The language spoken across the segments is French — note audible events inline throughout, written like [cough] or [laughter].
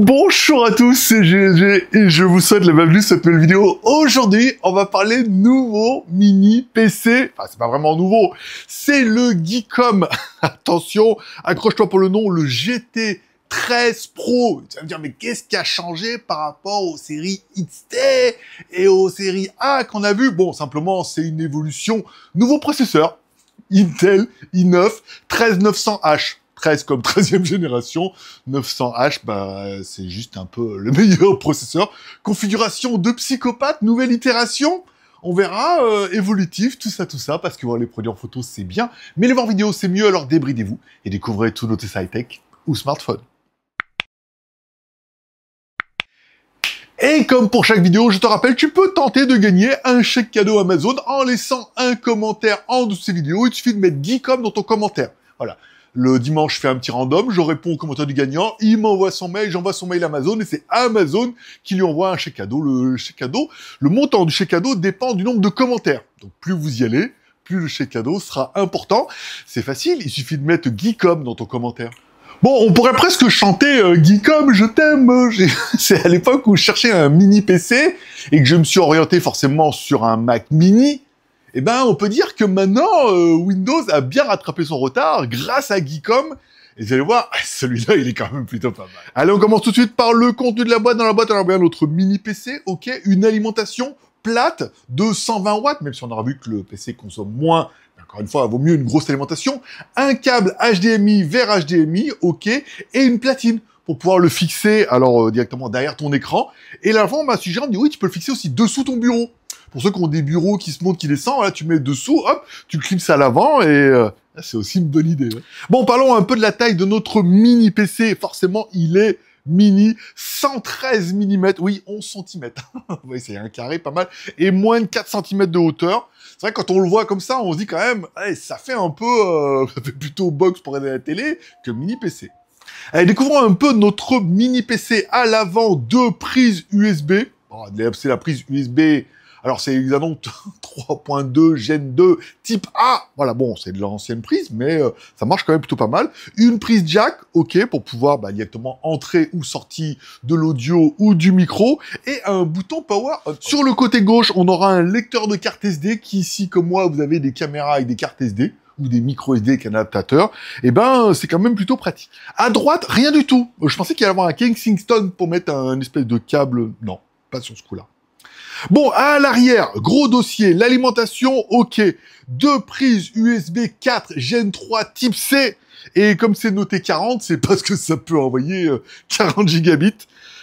Bonjour à tous, c'est GLG et je vous souhaite la bienvenue sur cette nouvelle vidéo. Aujourd'hui, on va parler nouveau mini PC. Enfin, c'est pas vraiment nouveau, c'est le Geekom. [laughs] Attention, accroche-toi pour le nom, le GT 13 Pro. Tu vas me dire, mais qu'est-ce qui a changé par rapport aux séries XT et aux séries A qu'on a vu Bon, simplement, c'est une évolution. Nouveau processeur, Intel i9 13900H. 13 comme 13e génération. 900H, bah, c'est juste un peu le [laughs] meilleur processeur. Configuration de psychopathe, nouvelle itération on verra, euh, évolutif, tout ça, tout ça, parce que voir les produits en photo, c'est bien, mais les voir en vidéo, c'est mieux, alors débridez-vous et découvrez tous nos tests tech ou smartphone. Et comme pour chaque vidéo, je te rappelle, tu peux tenter de gagner un chèque cadeau Amazon en laissant un commentaire en dessous de ces vidéos. Il suffit de mettre 10 comme dans ton commentaire. Voilà. Le dimanche, je fais un petit random, je réponds aux commentaires du gagnant, il m'envoie son mail, j'envoie son mail à Amazon, et c'est Amazon qui lui envoie un chèque cadeau. Le chèque cadeau, le montant du chèque cadeau dépend du nombre de commentaires. Donc plus vous y allez, plus le chèque cadeau sera important. C'est facile, il suffit de mettre Geekom dans ton commentaire. Bon, on pourrait presque chanter euh, Geekom, je t'aime. [laughs] C'est à l'époque où je cherchais un mini PC et que je me suis orienté forcément sur un Mac mini eh ben, on peut dire que maintenant, euh, Windows a bien rattrapé son retard grâce à Geekom. Et vous allez voir, [laughs] celui-là, il est quand même plutôt pas mal. Allez, on commence tout de suite par le contenu de la boîte. Dans la boîte, on a bien notre mini PC, ok, une alimentation plate de 120 watts, même si on aura vu que le PC consomme moins encore une fois, vaut mieux une grosse alimentation, un câble HDMI vers HDMI, ok, et une platine pour pouvoir le fixer alors euh, directement derrière ton écran. Et là, on m'a suggéré, on me dit oui, tu peux le fixer aussi dessous ton bureau. Pour ceux qui ont des bureaux qui se montent, qui descendent, là, hein, tu mets dessous, hop, tu ça à l'avant et euh, ah, c'est aussi une bonne idée. Bon, parlons un peu de la taille de notre mini PC. Forcément, il est mini, 113 mm, oui, 11 cm. oui, c'est un carré pas mal, et moins de 4 cm de hauteur. C'est vrai quand on le voit comme ça, on se dit quand même, ça fait un peu, euh, [laughs] ça fait plutôt box pour aller à la télé que mini PC. Allez, découvrons un peu notre mini PC à l'avant, deux prises USB. Bon, c'est la prise USB alors c'est Xanon 3.2 Gen 2 type A. Voilà, bon, c'est de l'ancienne prise, mais euh, ça marche quand même plutôt pas mal. Une prise jack, ok, pour pouvoir bah, directement entrer ou sortir de l'audio ou du micro, et un bouton power. Sur le côté gauche, on aura un lecteur de carte SD qui, ici, comme moi, vous avez des caméras avec des cartes SD ou des micro SD avec un adaptateur, eh ben c'est quand même plutôt pratique. À droite, rien du tout. Je pensais qu'il y avoir un Kingston pour mettre un espèce de câble. Non, pas sur ce coup-là. Bon, à l'arrière, gros dossier, l'alimentation, ok. Deux prises USB 4 Gen 3 type C. Et comme c'est noté 40, c'est parce que ça peut envoyer 40 euh, gigabits.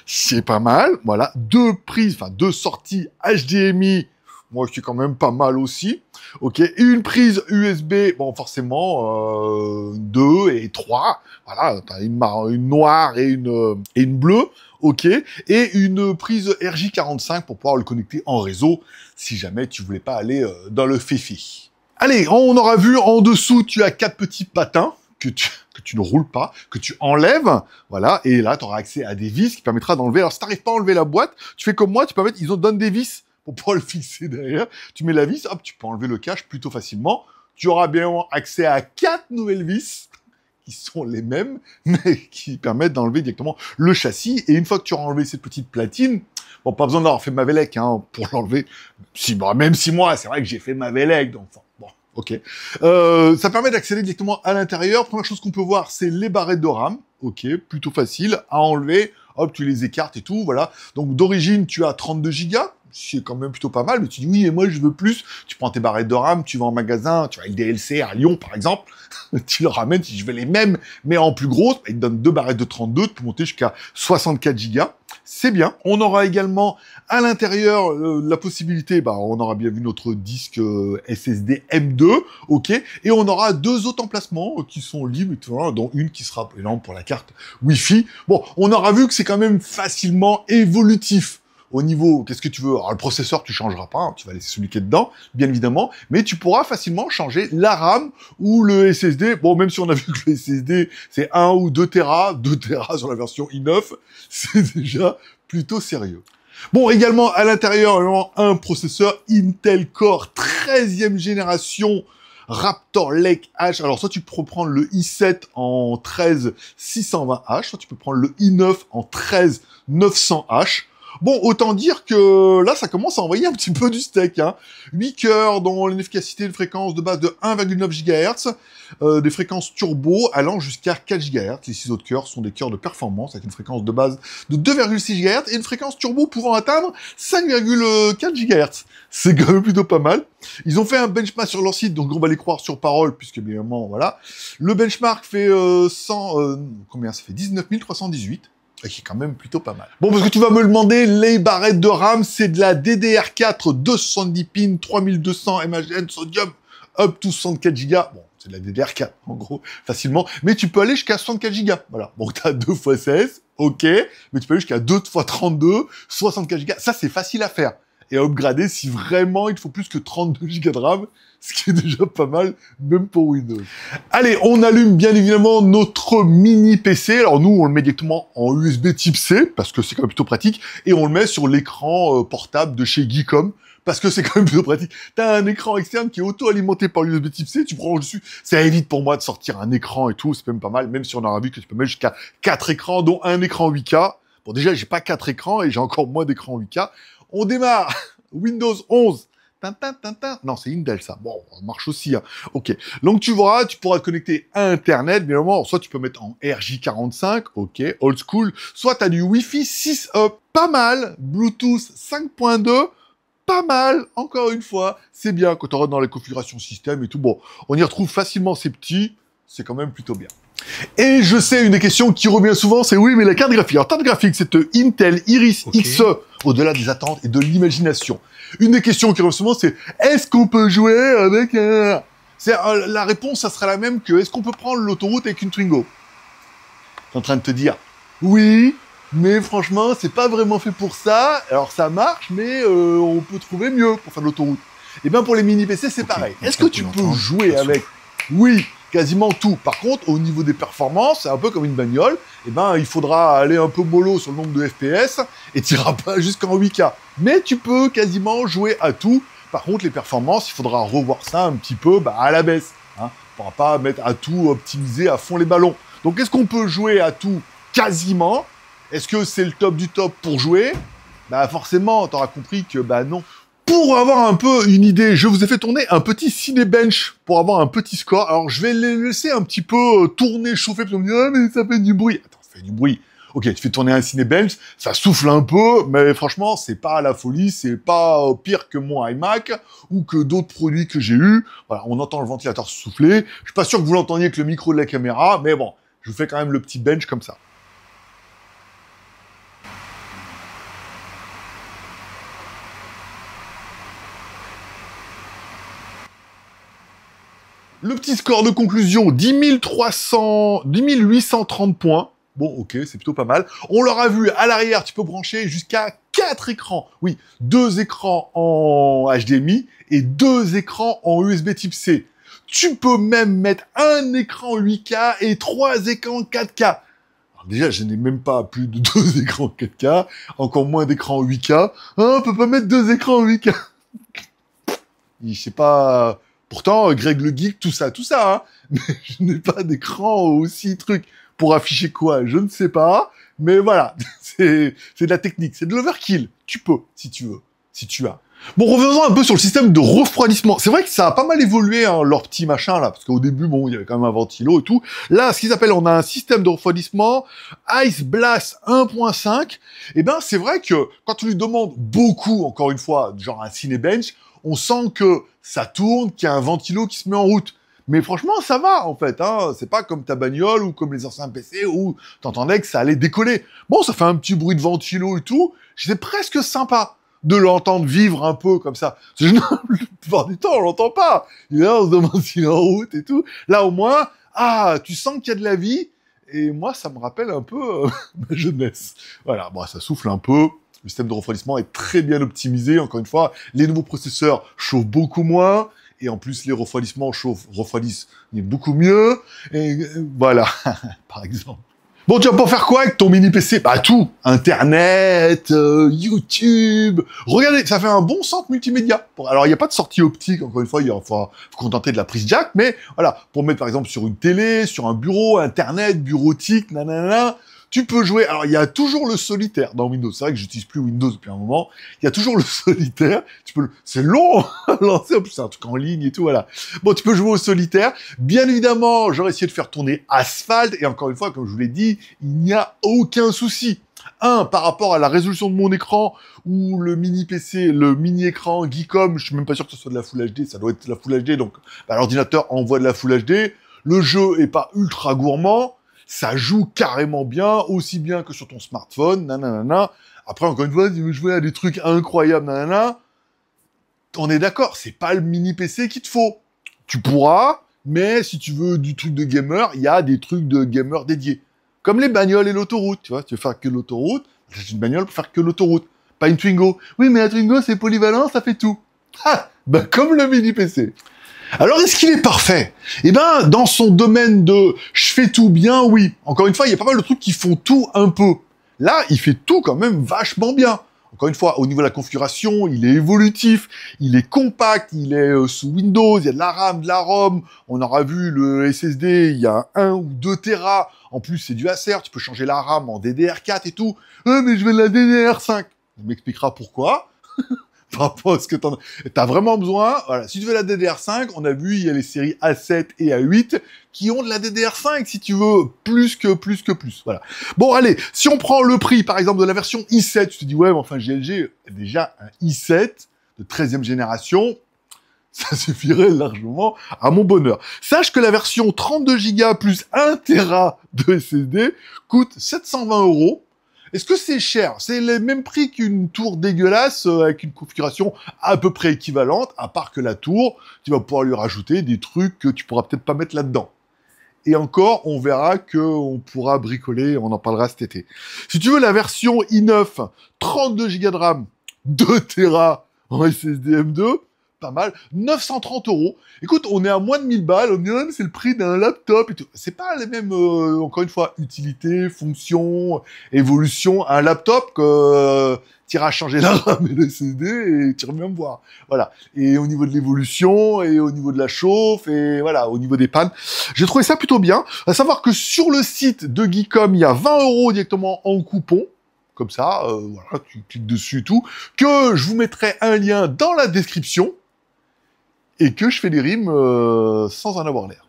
C'est pas mal. Voilà, deux prises, enfin deux sorties HDMI moi je suis quand même pas mal aussi. Ok, une prise USB, bon forcément euh, deux et trois. Voilà, une, une noire et une euh, et une bleue. Ok, et une prise RJ45 pour pouvoir le connecter en réseau si jamais tu voulais pas aller euh, dans le fifi. Allez, on aura vu en dessous, tu as quatre petits patins. Que tu, que tu, ne roules pas, que tu enlèves, voilà, et là, tu auras accès à des vis qui permettra d'enlever. Alors, si t'arrives pas à enlever la boîte, tu fais comme moi, tu peux mettre, ils ont donnent des vis pour pas le fixer derrière. Tu mets la vis, hop, tu peux enlever le cache plutôt facilement. Tu auras bien accès à quatre nouvelles vis qui sont les mêmes, [laughs] mais qui permettent d'enlever directement le châssis. Et une fois que tu auras enlevé cette petite platine, bon, pas besoin d'avoir fait ma Vélec hein, pour l'enlever. Si, même si moi, c'est vrai que j'ai fait ma Vélec, donc bon, ok. Euh, ça permet d'accéder directement à l'intérieur. Première chose qu'on peut voir, c'est les barrettes de RAM. Ok, plutôt facile à enlever. Hop, tu les écartes et tout, voilà. Donc d'origine, tu as 32 gigas c'est quand même plutôt pas mal, mais tu dis oui, et moi je veux plus. Tu prends tes barrettes de RAM, tu vas en magasin, tu vas le DLC à Lyon par exemple, [laughs] tu le ramènes, si je veux les mêmes, mais en plus grosse, bah, Il te donnent deux barrettes de 32, pour monter jusqu'à 64 gigas. C'est bien. On aura également à l'intérieur euh, la possibilité, bah, on aura bien vu notre disque euh, SSD M2, ok, et on aura deux autres emplacements euh, qui sont libres, dont une qui sera énorme pour la carte Wi-Fi. Bon, on aura vu que c'est quand même facilement évolutif. Au niveau, qu'est-ce que tu veux Alors, le processeur, tu changeras pas, hein, tu vas laisser celui qui est dedans, bien évidemment, mais tu pourras facilement changer la RAM ou le SSD. Bon, même si on a vu que le SSD, c'est 1 ou 2 Tera, 2 Tera sur la version i9, [laughs] c'est déjà plutôt sérieux. Bon, également, à l'intérieur, un processeur Intel Core 13e génération, Raptor Lake H. Alors, soit tu peux prendre le i7 en 13 620H, soit tu peux prendre le i9 en 13 900H. Bon, autant dire que là, ça commence à envoyer un petit peu du steak. Hein. 8 cœurs dont l'efficacité de fréquence de base de 1,9 GHz, euh, des fréquences turbo allant jusqu'à 4 GHz. Les 6 autres cœurs sont des cœurs de performance avec une fréquence de base de 2,6 GHz et une fréquence turbo pouvant atteindre 5,4 GHz. C'est quand même plutôt pas mal. Ils ont fait un benchmark sur leur site, donc on va les croire sur parole, puisque évidemment, voilà. Le benchmark fait 100... Euh, euh, combien Ça fait 19 318 et qui est quand même plutôt pas mal. Bon, parce que tu vas me demander, les barrettes de RAM, c'est de la DDR4 270 pins, 3200 MHz sodium, up to 64 Go. Bon, c'est de la DDR4, en gros, facilement. Mais tu peux aller jusqu'à 64 Go. Voilà. Bon, t'as 2 x 16, ok. Mais tu peux aller jusqu'à 2 x 32, 64 Go. Ça, c'est facile à faire et à upgrader si vraiment il faut plus que 32 Go de RAM, ce qui est déjà pas mal, même pour Windows. Allez, on allume bien évidemment notre mini PC. Alors nous, on le met directement en USB type C, parce que c'est quand même plutôt pratique, et on le met sur l'écran euh, portable de chez Geekom, parce que c'est quand même [laughs] plutôt pratique. T'as un écran externe qui est auto-alimenté par USB type C, tu prends dessus, ça évite pour moi de sortir un écran et tout, c'est même pas mal, même si on a vu que tu peux mettre jusqu'à 4 écrans, dont un écran 8K. Bon, déjà, j'ai pas quatre écrans et j'ai encore moins d'écrans 8K. On démarre [laughs] Windows 11. Tintin, tintin. Non, c'est Intel, ça. Bon, ça marche aussi. Hein. OK. Donc, tu verras, tu pourras te connecter à Internet. Bien évidemment, soit tu peux mettre en RJ45, OK, old school. Soit tu as du Wi-Fi 6 up, pas mal. Bluetooth 5.2, pas mal. Encore une fois, c'est bien quand tu rentres dans les configurations système et tout. Bon, on y retrouve facilement ces petits. C'est quand même plutôt bien. Et je sais, une des questions qui revient souvent, c'est oui, mais la carte graphique. Alors, carte graphique, c'est euh, Intel Iris XE au-delà des attentes et de l'imagination. Une des questions qui revient souvent, c'est est-ce qu'on peut jouer avec un... Euh, la réponse, ça sera la même que est-ce qu'on peut prendre l'autoroute avec une Twingo T'es en train de te dire oui, mais franchement, c'est pas vraiment fait pour ça. Alors ça marche, mais euh, on peut trouver mieux pour faire de l'autoroute. Et eh bien pour les mini PC, c'est pareil. Est-ce que tu peux jouer avec Oui, quasiment tout. Par contre, au niveau des performances, c'est un peu comme une bagnole. Eh ben, il faudra aller un peu mollo sur le nombre de FPS et t'iras pas jusqu'en 8K. Mais tu peux quasiment jouer à tout. Par contre, les performances, il faudra revoir ça un petit peu bah, à la baisse. Hein. On ne pourra pas mettre à tout, optimiser à fond les ballons. Donc, est-ce qu'on peut jouer à tout quasiment Est-ce que c'est le top du top pour jouer Bah forcément, tu auras compris que bah non pour avoir un peu une idée, je vous ai fait tourner un petit ciné pour avoir un petit score. Alors, je vais les laisser un petit peu euh, tourner, chauffer, parce on me ah, mais ça fait du bruit. Attends, ça fait du bruit. Ok, tu fais tourner un ciné ça souffle un peu, mais franchement, c'est pas la folie, c'est pas euh, pire que mon iMac ou que d'autres produits que j'ai eu. Voilà, on entend le ventilateur souffler. Je suis pas sûr que vous l'entendiez avec le micro de la caméra, mais bon, je vous fais quand même le petit bench comme ça. Le petit score de conclusion, 10 10 830 points. Bon, ok, c'est plutôt pas mal. On l'aura vu, à l'arrière, tu peux brancher jusqu'à 4 écrans. Oui, deux écrans en HDMI et deux écrans en USB type C. Tu peux même mettre un écran 8K et trois écrans 4K. déjà, je n'ai même pas plus de [laughs] deux écrans 4K, encore moins d'écrans 8K. Hein, on peut pas mettre deux écrans 8K. [laughs] je sais pas Pourtant, euh, Greg le Geek, tout ça, tout ça, hein. [laughs] mais je n'ai pas d'écran aussi truc pour afficher quoi, je ne sais pas. Mais voilà, [laughs] c'est de la technique, c'est de l'overkill. Tu peux, si tu veux, si tu as. Bon, revenons un peu sur le système de refroidissement. C'est vrai que ça a pas mal évolué, hein, leur petit machin là, parce qu'au début, bon, il y avait quand même un ventilo et tout. Là, ce qu'ils appellent, on a un système de refroidissement Ice Blast 1.5. eh ben, c'est vrai que quand on lui demande beaucoup, encore une fois, genre un Cinebench on sent que ça tourne, qu'il y a un ventilo qui se met en route. Mais franchement, ça va en fait. Hein. C'est pas comme ta bagnole ou comme les anciens PC où t'entendais que ça allait décoller. Bon, ça fait un petit bruit de ventilo et tout. c'est presque sympa de l'entendre vivre un peu comme ça. Parce que, la [laughs] du temps, on l'entend pas. là, on se demande s'il est en route et tout. Là, au moins, ah, tu sens qu'il y a de la vie. Et moi, ça me rappelle un peu euh, [laughs] ma jeunesse. Voilà, bon, ça souffle un peu le système de refroidissement est très bien optimisé. Encore une fois, les nouveaux processeurs chauffent beaucoup moins. Et en plus, les refroidissements chauffent, refroidissent beaucoup mieux. Et euh, voilà, [laughs] par exemple. Bon, tu vas pouvoir faire quoi avec ton mini PC Bah tout, Internet, euh, YouTube. Regardez, ça fait un bon centre multimédia. Alors, il n'y a pas de sortie optique, encore une fois, il faut se contenter de la prise jack, mais voilà, pour mettre par exemple sur une télé, sur un bureau, Internet, bureautique, nanana. Tu peux jouer. Alors, il y a toujours le solitaire dans Windows. C'est vrai que j'utilise plus Windows depuis un moment. Il y a toujours le [laughs] solitaire. Tu peux. C'est long [laughs] à lancer. En plus, c'est un truc en ligne et tout. Voilà. Bon, tu peux jouer au solitaire. Bien évidemment, j'aurais essayé de faire tourner Asphalt. Et encore une fois, comme je vous l'ai dit, il n'y a aucun souci. Un, par rapport à la résolution de mon écran ou le mini PC, le mini écran Geekom, je suis même pas sûr que ce soit de la Full HD, ça doit être de la Full HD, donc bah, l'ordinateur envoie de la Full HD. Le jeu est pas ultra gourmand ça joue carrément bien, aussi bien que sur ton smartphone, nanana. Après, encore une fois, si vous jouer à des trucs incroyables, nanana, on est d'accord, c'est pas le mini PC qu'il te faut. Tu pourras, mais si tu veux du truc de gamer, il y a des trucs de gamer dédiés. Comme les bagnoles et l'autoroute, tu vois, tu veux faire que l'autoroute, c'est une bagnole pour faire que l'autoroute, pas une Twingo. Oui, mais la Twingo, c'est polyvalent, ça fait tout. Ah, bah comme le mini PC. Alors est-ce qu'il est parfait Eh ben, dans son domaine de je fais tout bien, oui. Encore une fois, il y a pas mal de trucs qui font tout un peu. Là, il fait tout quand même vachement bien. Encore une fois, au niveau de la configuration, il est évolutif, il est compact, il est euh, sous Windows, il y a de la RAM, de la ROM. On aura vu le SSD, il y a 1 ou deux Tera. En plus, c'est du Acer, tu peux changer la RAM en DDR4 et tout. Euh, mais je vais de la DDR5. On m'expliquera pourquoi. [laughs] [laughs] par rapport à ce que as vraiment besoin. Voilà, si tu veux la DDR5, on a vu, il y a les séries A7 et A8 qui ont de la DDR5, si tu veux, plus que plus que plus. Voilà. Bon, allez, si on prend le prix, par exemple, de la version i7, tu te dis, ouais, mais enfin, GLG, déjà un i7 de 13e génération, ça [laughs] suffirait largement à mon bonheur. Sache que la version 32 Go plus 1 Tera de SSD coûte 720 euros est-ce que c'est cher C'est le même prix qu'une tour dégueulasse euh, avec une configuration à peu près équivalente, à part que la tour, tu vas pouvoir lui rajouter des trucs que tu pourras peut-être pas mettre là-dedans. Et encore, on verra qu'on pourra bricoler, on en parlera cet été. Si tu veux la version i9, 32 Go de RAM, 2 Tera en SSD M2, pas mal. 930 euros. Écoute, on est à moins de 1000 balles. On est ah, c'est le prix d'un laptop et tout. C'est pas les mêmes, euh, encore une fois, utilité, fonction, évolution. Un laptop que euh, à changer la RAM et le CD et tu reviens me voir. Voilà. Et au niveau de l'évolution et au niveau de la chauffe et voilà, au niveau des pannes. J'ai trouvé ça plutôt bien. À savoir que sur le site de Geekom, il y a 20 euros directement en coupon comme ça, euh, voilà, tu cliques dessus et tout, que je vous mettrai un lien dans la description, et que je fais des rimes euh, sans en avoir l'air.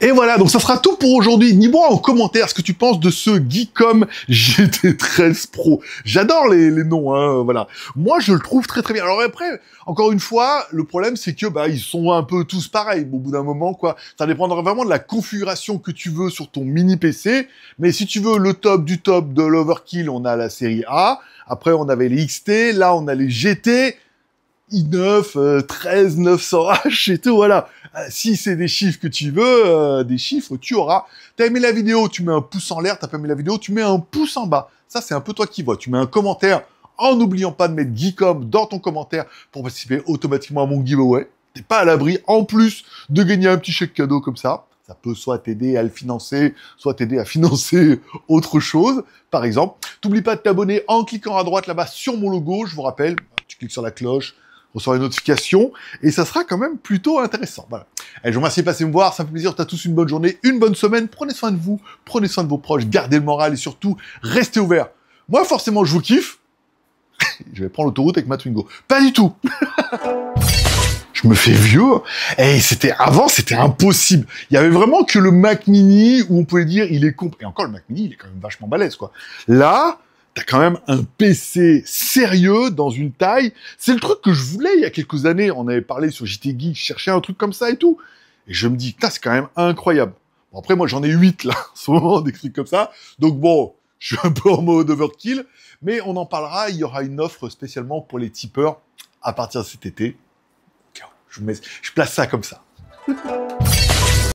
Et voilà, donc ça sera tout pour aujourd'hui. Dis-moi en commentaire ce que tu penses de ce Geekom GT13 Pro. J'adore les, les, noms, hein, voilà. Moi, je le trouve très très bien. Alors après, encore une fois, le problème c'est que bah ils sont un peu tous pareils au bout d'un moment, quoi. Ça dépendra vraiment de la configuration que tu veux sur ton mini PC. Mais si tu veux le top du top de l'Overkill, on a la série A. Après, on avait les XT. Là, on a les GT i9 13 900H et tout, voilà. Euh, si c'est des chiffres que tu veux, euh, des chiffres, tu auras. T'as aimé la vidéo, tu mets un pouce en l'air, t'as pas aimé la vidéo, tu mets un pouce en bas. Ça, c'est un peu toi qui vois. Tu mets un commentaire en n'oubliant pas de mettre Geekom dans ton commentaire pour participer automatiquement à mon giveaway. T'es pas à l'abri, en plus, de gagner un petit chèque cadeau comme ça. Ça peut soit t'aider à le financer, soit t'aider à financer [laughs] autre chose, par exemple. T'oublie pas de t'abonner en cliquant à droite là-bas sur mon logo. Je vous rappelle, tu cliques sur la cloche, sort les notifications, et ça sera quand même plutôt intéressant. Voilà. je vous remercie de passer me voir, ça me fait plaisir, t'as tous une bonne journée, une bonne semaine, prenez soin de vous, prenez soin de vos proches, gardez le moral, et surtout, restez ouverts. Moi, forcément, je vous kiffe, [laughs] je vais prendre l'autoroute avec ma Twingo. Pas du tout [laughs] je me fais vieux. Et eh, c'était avant, c'était impossible. Il y avait vraiment que le Mac Mini où on pouvait dire il est con, Et encore le Mac Mini, il est quand même vachement balèze quoi. Là, t'as quand même un PC sérieux dans une taille. C'est le truc que je voulais il y a quelques années. On avait parlé sur JT Geek, je cherchais un truc comme ça et tout. Et je me dis, putain, c'est quand même incroyable. Bon, après, moi, j'en ai huit, là, [laughs] en ce moment, des trucs comme ça. Donc bon, je suis un peu en mode overkill. Mais on en parlera. Il y aura une offre spécialement pour les tipeurs à partir de cet été. Je, mets, je place ça comme ça. [laughs]